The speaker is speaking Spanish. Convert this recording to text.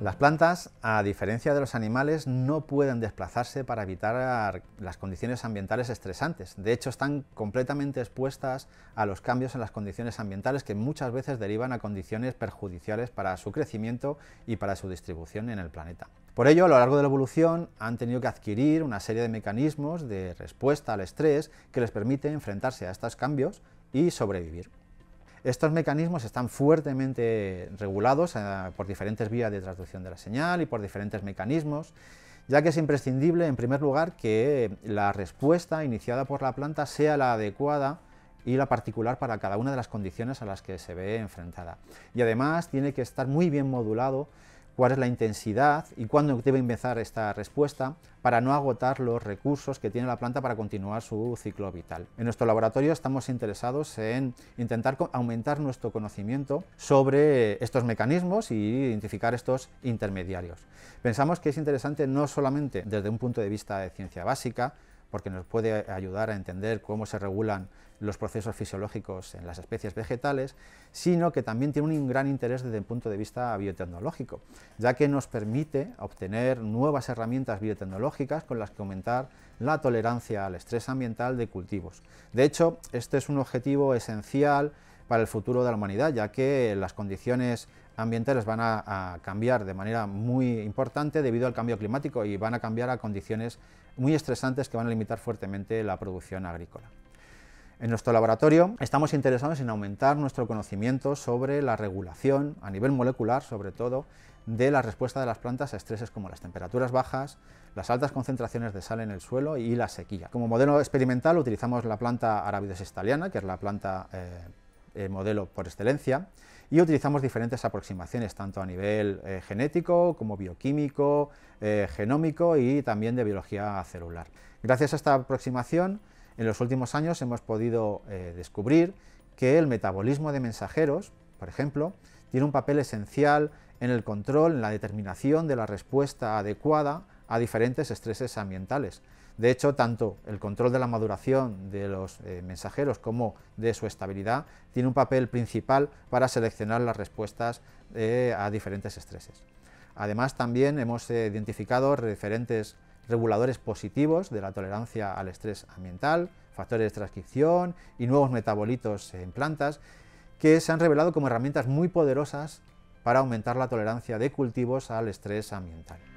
Las plantas, a diferencia de los animales, no pueden desplazarse para evitar las condiciones ambientales estresantes. De hecho, están completamente expuestas a los cambios en las condiciones ambientales que muchas veces derivan a condiciones perjudiciales para su crecimiento y para su distribución en el planeta. Por ello, a lo largo de la evolución han tenido que adquirir una serie de mecanismos de respuesta al estrés que les permite enfrentarse a estos cambios y sobrevivir. Estos mecanismos están fuertemente regulados eh, por diferentes vías de traducción de la señal y por diferentes mecanismos, ya que es imprescindible, en primer lugar, que la respuesta iniciada por la planta sea la adecuada y la particular para cada una de las condiciones a las que se ve enfrentada. Y además tiene que estar muy bien modulado cuál es la intensidad y cuándo debe empezar esta respuesta para no agotar los recursos que tiene la planta para continuar su ciclo vital. En nuestro laboratorio estamos interesados en intentar aumentar nuestro conocimiento sobre estos mecanismos y identificar estos intermediarios. Pensamos que es interesante no solamente desde un punto de vista de ciencia básica, porque nos puede ayudar a entender cómo se regulan los procesos fisiológicos en las especies vegetales, sino que también tiene un gran interés desde el punto de vista biotecnológico, ya que nos permite obtener nuevas herramientas biotecnológicas con las que aumentar la tolerancia al estrés ambiental de cultivos. De hecho, este es un objetivo esencial para el futuro de la humanidad, ya que las condiciones ambientales van a, cambiar de manera muy importante debido al cambio climático y van a cambiar a condiciones muy estresantes que van a limitar fuertemente la producción agrícola. En nuestro laboratorio estamos interesados en aumentar nuestro conocimiento sobre la regulación, a nivel molecular sobre todo, de la respuesta de las plantas a estreses como las temperaturas bajas, las altas concentraciones de sal en el suelo y la sequía. Como modelo experimental utilizamos la planta arabidosestaliana, que es la planta eh, eh, modelo por excelencia y utilizamos diferentes aproximaciones, tanto a nivel eh, genético como bioquímico, eh, genómico y también de biología celular. Gracias a esta aproximación, en los últimos años hemos podido descubrir que el metabolismo de mensajeros, por ejemplo, tiene un papel esencial en el control, en la determinación de la respuesta adecuada a diferentes estreses ambientales. De hecho, tanto el control de la maduración de los eh, mensajeros como de su estabilidad tiene un papel principal para seleccionar las respuestas eh, a diferentes estreses. Además, también hemos eh, identificado diferentes reguladores positivos de la tolerancia al estrés ambiental, factores de transcripción y nuevos metabolitos en plantas que se han revelado como herramientas muy poderosas para aumentar la tolerancia de cultivos al estrés ambiental.